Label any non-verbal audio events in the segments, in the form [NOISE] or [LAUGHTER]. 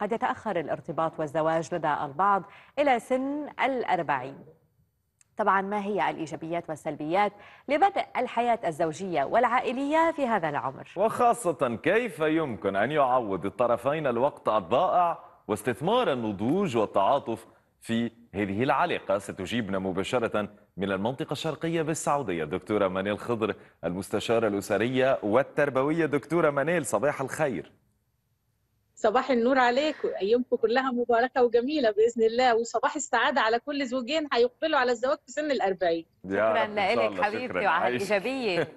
قد يتأخر الارتباط والزواج لدى البعض إلى سن الأربعين طبعا ما هي الإيجابيات والسلبيات لبدء الحياة الزوجية والعائلية في هذا العمر وخاصة كيف يمكن أن يعوض الطرفين الوقت الضائع واستثمار النضوج والتعاطف في هذه العلاقة ستجيبنا مباشرة من المنطقة الشرقية بالسعودية الدكتورة منال خضر المستشارة الأسرية والتربوية دكتورة منال صباح الخير صباح النور عليك وايامكم كلها مباركه وجميله باذن الله وصباح السعاده على كل زوجين هيقبلوا على الزواج في سن الأربعين [LAUGHS] [LAUGHS] شكرا لك حبيبتي وعلى الايجابيه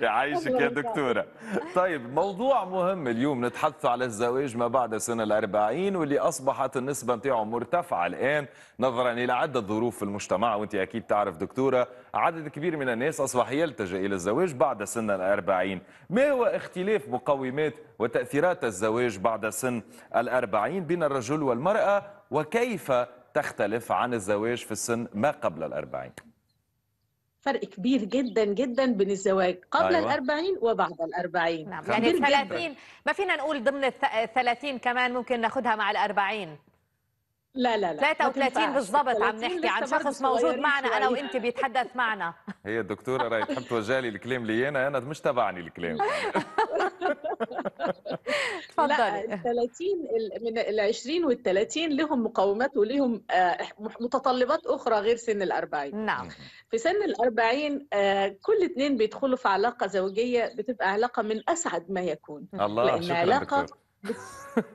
يعيشك يا دكتوره طيب موضوع مهم اليوم نتحدث على الزواج ما بعد سن الأربعين واللي اصبحت النسبه نتاعو مرتفعه الان نظرا الى عده ظروف في المجتمع وانت اكيد تعرف دكتوره عدد كبير من الناس اصبح يلتجا الى الزواج بعد سن الأربعين ما هو اختلاف مقومات وتاثيرات الزواج بعد سن الأربعين بين الرجل والمراه وكيف تختلف عن الزواج في السن ما قبل الأربعين فرق كبير جدا جدا بين الزواج قبل أيوة. الأربعين وبعد الأربعين نعم. يعني الثلاثين ما فينا نقول ضمن الثلاثين كمان ممكن ناخدها مع الأربعين لا لا لا 33 بالضبط عم نحكي عن شخص موجود معنا انا وانت بيتحدث معنا هي الدكتوره راي تحب توجه لي الكلام لي انا انا مش تبعني الكلام [LAUGHS] [LAUGHS] تفضلي 30 من ال 20 وال 30 لهم مقومات ولهم آه، متطلبات اخرى غير سن ال 40 نعم في سن ال 40 آه، كل اثنين بيدخلوا في علاقه زوجيه بتبقى علاقه من اسعد ما يكون الله لان شكرا علاقه دكتور.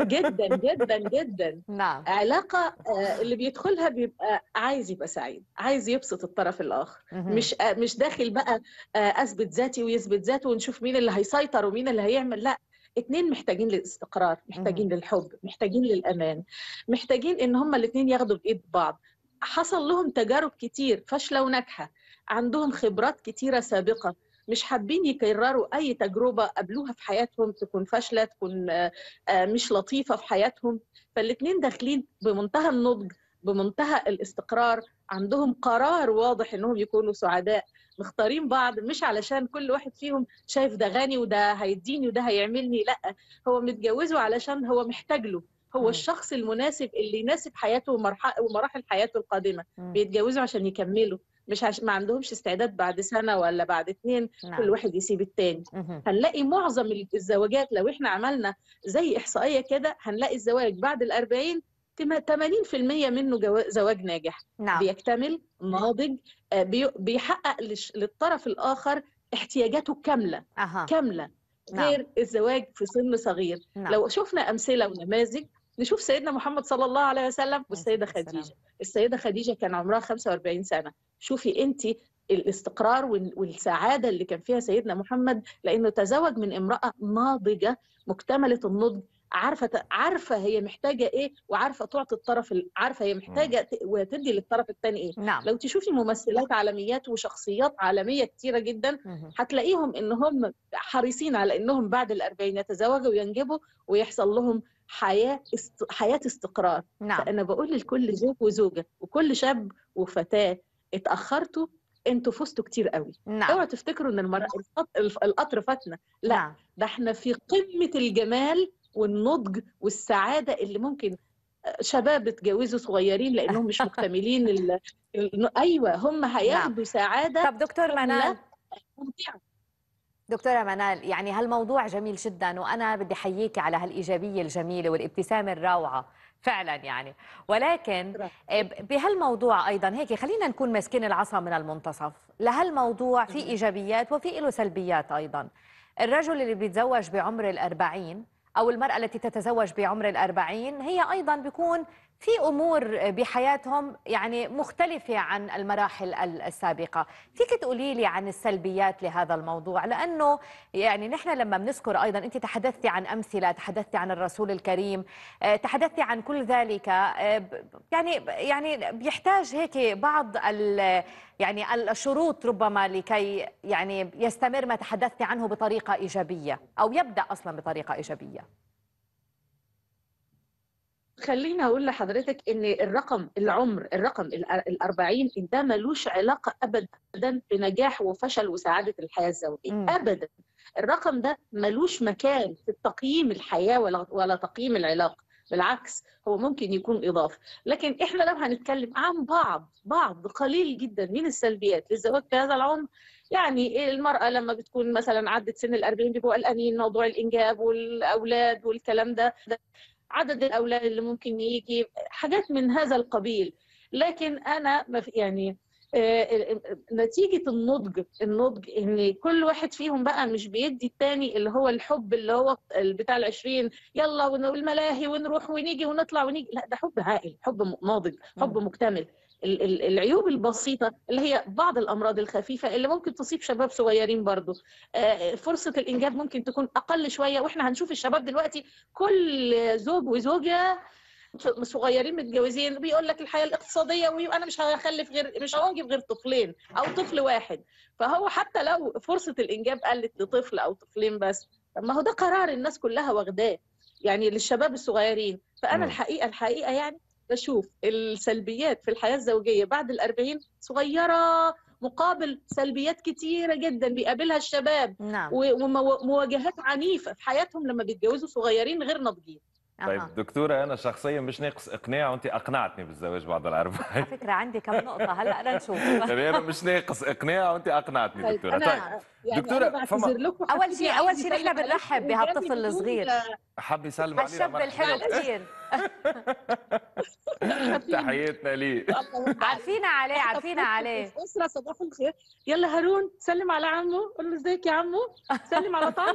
جدا جدا جدا [LAUGHS] نعم علاقه آه، اللي بيدخلها بيبقى عايز يبقى سعيد عايز يبسط الطرف الاخر مش آه، مش داخل بقى آه، اثبت ذاتي ويثبت ذاته ونشوف مين اللي هيسيطر ومين اللي هيعمل لا اتنين محتاجين للاستقرار محتاجين للحب محتاجين للامان محتاجين ان هما الاتنين ياخدوا بايد بعض حصل لهم تجارب كتير فاشله وناجحه عندهم خبرات كتيره سابقه مش حابين يكرروا اي تجربه قابلوها في حياتهم تكون فاشله تكون آه، مش لطيفه في حياتهم فالاثنين داخلين بمنتهى النضج بمنتهى الاستقرار عندهم قرار واضح انهم يكونوا سعداء مختارين بعض مش علشان كل واحد فيهم شايف ده غني وده هيديني وده هيعملني لا هو متجوزه علشان هو محتاج له هو الشخص المناسب اللي يناسب حياته ومراحل حياته القادمه بيتجوزوا عشان يكملوا مش عش... ما عندهمش استعداد بعد سنه ولا بعد اثنين نعم. كل واحد يسيب الثاني هنلاقي معظم الزواجات لو احنا عملنا زي احصائيه كده هنلاقي الزواج بعد ال 40 80% منه جو... زواج ناجح نعم. بيكتمل ناضج آه، بي... بيحقق لش... للطرف الاخر احتياجاته كامله أه. كامله نعم. غير الزواج في سن صغير نعم. لو شفنا امثله ونماذج نشوف سيدنا محمد صلى الله عليه وسلم والسيده خديجه السيده خديجه كان عمرها 45 سنه شوفي انت الاستقرار والسعاده اللي كان فيها سيدنا محمد لانه تزوج من امراه ناضجه مكتمله النضج عارفه عارفه هي محتاجه ايه وعارفه تعطي الطرف عارفه هي محتاجه وتدي للطرف الثاني ايه نعم. لو تشوفي ممثلات عالميات وشخصيات عالميه كتيره جدا هتلاقيهم ان هم حريصين على انهم بعد الأربعين يتزوجوا وينجبوا ويحصل لهم حياه است... حياه استقرار نعم. فانا بقول لكل زوج وزوجه وكل شاب وفتاه اتاخرتوا انتوا فزتوا كتير قوي نعم اوعوا تفتكروا ان المر... القطر فاتنا لا نعم. ده احنا في قمه الجمال والنضج والسعاده اللي ممكن آه، شباب اتجوزوا صغيرين لانهم مش [LAUGHS] مكتملين ال... ايوه هم نعم. هياخدوا نعم. سعاده طب دكتور منال دكتورة منال يعني هالموضوع جميل جدا وأنا بدي احييكي على هالإيجابية الجميلة والابتسامة الروعة فعلا يعني ولكن آه، بهالموضوع ايضا هيك خلينا نكون ماسكين العصا من المنتصف لهالموضوع في ايجابيات وفي له سلبيات ايضا الرجل اللي بيتزوج بعمر الأربعين أو المرأة التي تتزوج بعمر الأربعين هي أيضا بيكون في امور بحياتهم يعني مختلفه عن المراحل السابقه فيك تقولي لي عن السلبيات لهذا الموضوع لانه يعني نحن لما بنذكر ايضا انت تحدثتي عن امثله تحدثتي عن الرسول الكريم آه، تحدثتي عن كل ذلك آه، يعني يعني بيحتاج هيك بعض يعني الشروط ربما لكي يعني يستمر ما تحدثت عنه بطريقه ايجابيه او يبدا اصلا بطريقه ايجابيه خليني اقول لحضرتك ان الرقم العمر الرقم ال 40 ده ملوش علاقه ابدا بنجاح وفشل وسعاده الحياه الزوجيه ابدا الرقم ده ملوش مكان في تقييم الحياه ولا ولا تقييم العلاقه بالعكس هو ممكن يكون اضافه لكن احنا لو هنتكلم عن بعض بعض قليل جدا من السلبيات للزواج في هذا العمر يعني المراه لما بتكون مثلا عدت سن ال 40 بيبقوا قلقانين موضوع الانجاب والاولاد والكلام ده, ده عدد الاولاد اللي ممكن يجي حاجات من هذا القبيل لكن انا يعني آه، آه، آه، نتيجة النضج النضج ان كل واحد فيهم بقى مش بيدي التاني اللي هو الحب اللي هو بتاع العشرين يلا والملاهي ونروح ونيجي ونطلع ونيجي لا ده حب هائل حب ناضج حب مكتمل العيوب البسيطة اللي هي بعض الأمراض الخفيفة اللي ممكن تصيب شباب صغيرين برضو آه، فرصة الإنجاب ممكن تكون أقل شوية وإحنا هنشوف الشباب دلوقتي كل زوج وزوجة صغيرين متجوزين بيقول لك الحياه الاقتصاديه وانا مش هخلف غير مش هنجب غير طفلين او طفل واحد فهو حتى لو فرصه الانجاب قلت لطفل او طفلين بس ما هو ده قرار الناس كلها واخداه يعني للشباب الصغيرين فانا الحقيقه الحقيقه يعني بشوف السلبيات في الحياه الزوجيه بعد الأربعين صغيره مقابل سلبيات كتيرة جدا بيقابلها الشباب نعم. ومواجهات عنيفة في حياتهم لما بيتجوزوا صغيرين غير ناضجين طيب دكتوره انا شخصيا مش ناقص اقناع وانت اقنعتني بالزواج بعد الاربعاء على فكره عندي كم نقطه هلا أنا نشوف [LAUGHS] يعني انا مش ناقص اقناع وانت اقنعتني طيب، دكتوره طيب يعني دكتوره فما اول شيء اول شيء نحن بنرحب بهالطفل الصغير حاب يسلم علينا الشاب الحلو كثير [LAUGHS] تحياتنا ليه عارفين عليه عارفين عليه اسره صباح الخير يلا هارون سلم على عمه قول له ازيك يا عمو سلم على طعم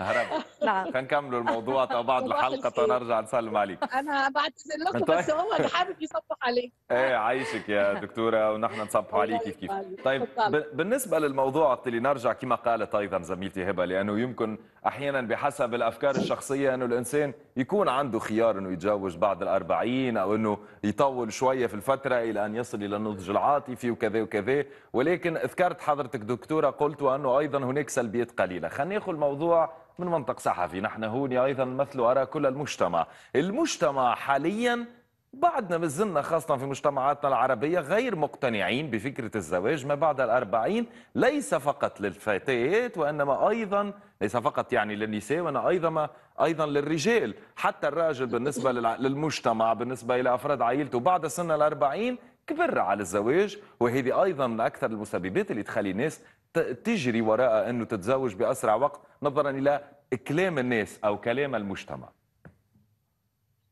هرب [LAUGHS] نعم نكملوا الموضوع تبع [LAUGHS] بعد الحلقه نرجع طيب. نسلم عليك انا بعتذر لكم بس هو اللي حابب يصبح عليك [LAUGHS] ايه عايشك يا دكتوره ونحن نصبح عليك كيف كيف طيب بالنسبه للموضوع اللي نرجع كما قالت ايضا زميلتي هبه لانه يمكن احيانا بحسب الافكار الشخصيه انه الانسان يكون عنده خيار انه يتزوج بعد الأربعين او انه يطول شويه في الفتره الى ان يصل الى النضج العاطفي وكذا وكذا ولكن ذكرت حضرتك دكتوره قلت انه ايضا هناك سلبيات قليله خلينا ناخذ الموضوع من منطق صحفي نحن هون أيضا نمثل أرى كل المجتمع المجتمع حاليا بعدنا مازلنا خاصة في مجتمعاتنا العربية غير مقتنعين بفكرة الزواج ما بعد الأربعين ليس فقط للفتيات وإنما أيضا ليس فقط يعني للنساء وإنما أيضا أيضا للرجال حتى الراجل بالنسبة للمجتمع بالنسبة إلى أفراد عائلته بعد سن الأربعين كبر على الزواج وهذه أيضا من أكثر المسببات اللي تخلي الناس تجري وراء أنه تتزوج بأسرع وقت نظرا إلى كلام الناس أو كلام المجتمع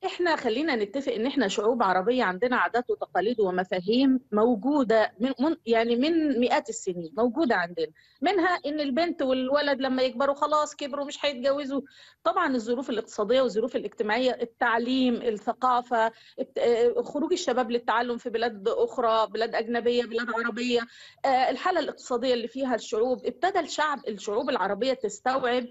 احنا خلينا نتفق ان احنا شعوب عربيه عندنا عادات وتقاليد ومفاهيم موجوده من يعني من مئات السنين موجوده عندنا منها ان البنت والولد لما يكبروا خلاص كبروا مش هيتجوزوا طبعا الظروف الاقتصاديه والظروف الاجتماعيه التعليم الثقافه آه، خروج الشباب للتعلم في بلاد اخرى بلاد اجنبيه بلاد عربيه آه، الحاله الاقتصاديه اللي فيها الشعوب ابتدى الشعب الشعوب العربيه تستوعب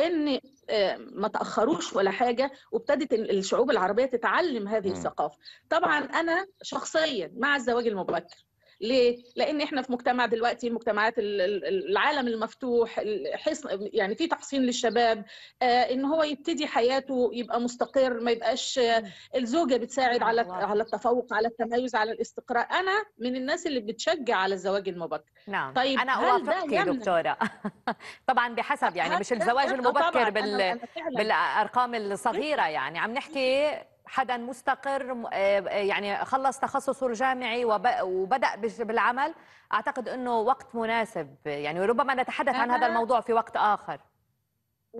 ان آه، ما تاخروش ولا حاجه وابتدت الشعوب العربيه تتعلم هذه الثقافه طبعا انا شخصيا مع الزواج المبكر ليه؟ لان احنا في مجتمع دلوقتي مجتمعات العالم المفتوح حصن يعني في تحصين للشباب آه، ان هو يبتدي حياته يبقى مستقر ما يبقاش آه، الزوجه بتساعد على على التفوق على التميز على الاستقرار انا من الناس اللي بتشجع على الزواج المبكر نعم طيب انا اوافقك يا دكتوره [LAUGHS] طبعا بحسب يعني مش الزواج المبكر بال... بالارقام الصغيره يعني عم نحكي حدا مستقر آه، آه، يعني خلص تخصصه الجامعي وبدا بالعمل اعتقد انه وقت مناسب يعني ربما نتحدث عن هذا الموضوع في وقت اخر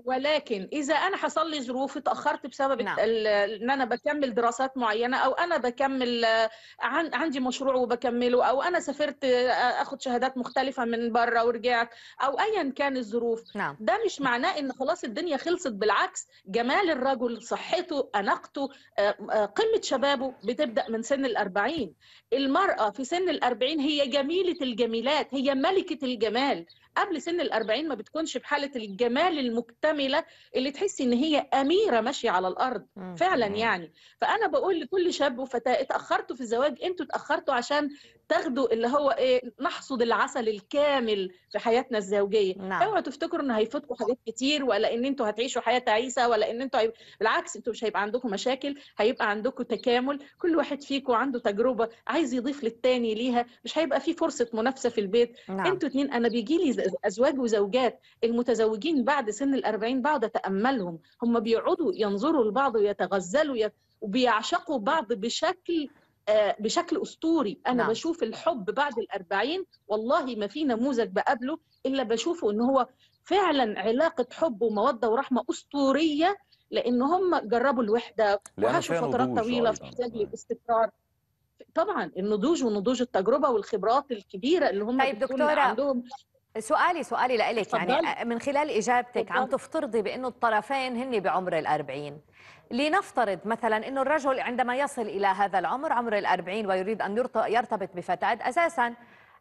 ولكن اذا انا حصل لي ظروف اتاخرت بسبب نعم. ان انا بكمل دراسات معينه او انا بكمل عندي مشروع وبكمله او انا سافرت اخد شهادات مختلفه من بره ورجعت او ايا كان الظروف نعم. ده مش معناه ان خلاص الدنيا خلصت بالعكس جمال الرجل صحته اناقته قمه شبابه بتبدا من سن الأربعين المراه في سن الأربعين هي جميله الجميلات هي ملكه الجمال قبل سن الأربعين ما بتكونش بحاله الجمال المكتمل مكتملة اللي تحسي ان هي اميره ماشيه على الارض فعلا يعني فانا بقول لكل شاب وفتاه اتاخرتوا في الزواج انتوا اتاخرتوا عشان تاخدوا اللي هو ايه نحصد العسل الكامل في حياتنا الزوجيه نعم. اوعوا تفتكروا ان هيفوتكم حاجات كتير ولا ان انتوا هتعيشوا حياه تعيسه ولا ان انتوا هيب... بالعكس انتوا مش هيبقى عندكم مشاكل هيبقى عندكم تكامل كل واحد فيكم عنده تجربه عايز يضيف للتاني ليها مش هيبقى في فرصه منافسه في البيت نعم. انتوا اتنين انا بيجي لي ازواج وزوجات المتزوجين بعد سن ال40 بقعد اتاملهم هم بيقعدوا ينظروا لبعض ويتغزلوا وبيعشقوا بعض بشكل آه، بشكل اسطوري انا نعم. بشوف الحب بعد الأربعين والله ما في نموذج بقابله الا بشوفه ان هو فعلا علاقه حب وموده ورحمه اسطوريه لان هم جربوا الوحده وعاشوا فترات طويله في احتياج للاستقرار نعم. طبعا النضوج ونضوج التجربه والخبرات الكبيره اللي هم طيب دكتوره عندهم سؤالي سؤالي لك يعني آه، من خلال اجابتك عم تفترضي بانه الطرفين هن بعمر الأربعين لنفترض مثلا انه الرجل عندما يصل الى هذا العمر عمر الأربعين ويريد ان يرتبط بفتاه اساسا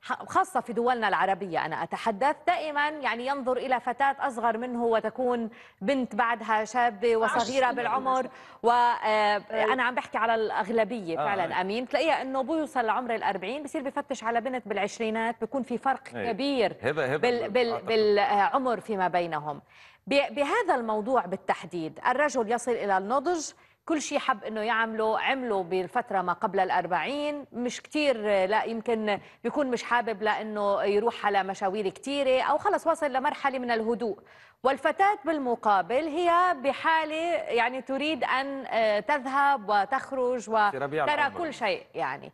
خاصة في دولنا العربية أنا أتحدث دائما يعني ينظر إلى فتاة أصغر منه وتكون بنت بعدها شابة وصغيرة بالعمر وأنا آه، عم بحكي على الأغلبية آه، فعلا أمين تلاقيها أنه بيوصل لعمر الأربعين بصير بفتش على بنت بالعشرينات بيكون في فرق كبير بال بال بالعمر فيما بينهم بهذا الموضوع بالتحديد الرجل يصل إلى النضج كل شيء حب انه يعمله عمله بالفتره ما قبل الأربعين مش كثير لا يمكن بيكون مش حابب لانه يروح على مشاوير كثيره او خلص وصل لمرحله من الهدوء والفتاه بالمقابل هي بحاله يعني تريد ان آه، تذهب وتخرج وترى كل شيء يعني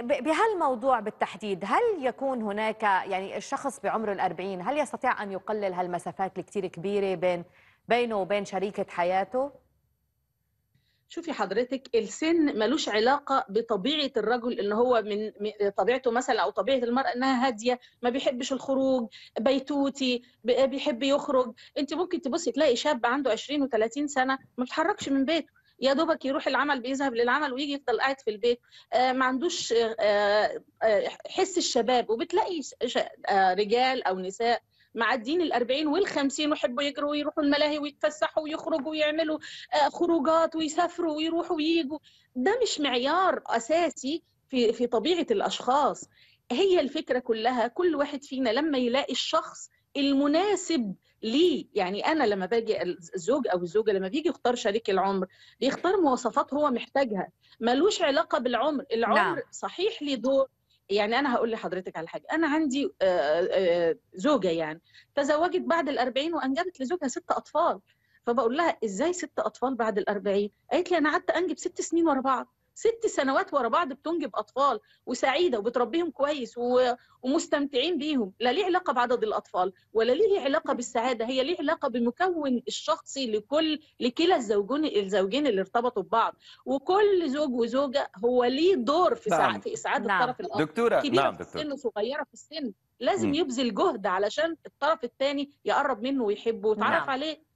بهالموضوع بالتحديد هل يكون هناك يعني الشخص بعمر الأربعين هل يستطيع أن يقلل هالمسافات الكتير كبيرة بين بينه وبين شريكة حياته؟ شوفي حضرتك السن ملوش علاقه بطبيعه الرجل ان هو من طبيعته مثلا او طبيعه المراه انها هاديه ما بيحبش الخروج بيتوتي بيحب يخرج انت ممكن تبصي تلاقي شاب عنده 20 و30 سنه ما بيتحركش من بيته يا دوبك يروح العمل بيذهب للعمل ويجي يفضل قاعد في البيت آه، ما عندوش آه، آه، حس الشباب وبتلاقي رجال او نساء معدين وال 50 ويحبوا يجروا ويروحوا الملاهي ويتفسحوا ويخرجوا ويعملوا آه، خروجات ويسافروا ويروحوا ويجوا ده مش معيار أساسي في في طبيعة الأشخاص هي الفكرة كلها كل واحد فينا لما يلاقي الشخص المناسب ليه يعني انا لما باجي الزوج او الزوجه لما بيجي يختار شريك العمر بيختار مواصفات هو محتاجها ملوش علاقه بالعمر العمر لا. نعم. صحيح ليه دور يعني انا هقول لحضرتك على حاجه انا عندي آه، آه، آه، زوجه يعني تزوجت بعد الأربعين وانجبت لزوجها ست اطفال فبقول لها ازاي ست اطفال بعد الأربعين قالت لي انا قعدت انجب ست سنين ورا بعض ست سنوات ورا بعض بتنجب اطفال وسعيده وبتربيهم كويس ومستمتعين بيهم لا ليه علاقه بعدد الاطفال ولا ليه علاقه بالسعاده هي ليه علاقه بالمكون الشخصي لكل لكلا الزوجين الزوجين اللي ارتبطوا ببعض وكل زوج وزوجه هو ليه دور في سعاده نعم. في اسعاد نعم. الطرف الاخر دكتوره كبيره نعم دكتورة. في السن صغيره في السن لازم م. يبذل جهد علشان الطرف الثاني يقرب منه ويحبه ويتعرف نعم. عليه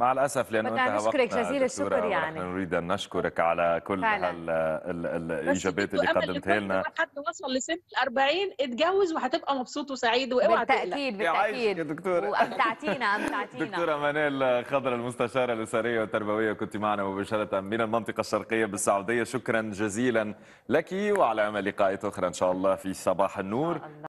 مع الاسف لانه بدنا نشكرك جزيل الشكر يعني نريد ان نشكرك على كل الاجابات اللي قدمتها لنا حد وصل لسن ال 40 اتجوز وهتبقى مبسوط وسعيد واوعى بالتاكيد بالتاكيد يا دكتور وامتعتينا [LAUGHS] امتعتينا دكتوره منال خضر المستشاره الاسريه والتربويه كنت معنا مباشره من المنطقه الشرقيه بالسعوديه شكرا جزيلا لك وعلى امل لقاءات اخرى ان شاء الله في صباح النور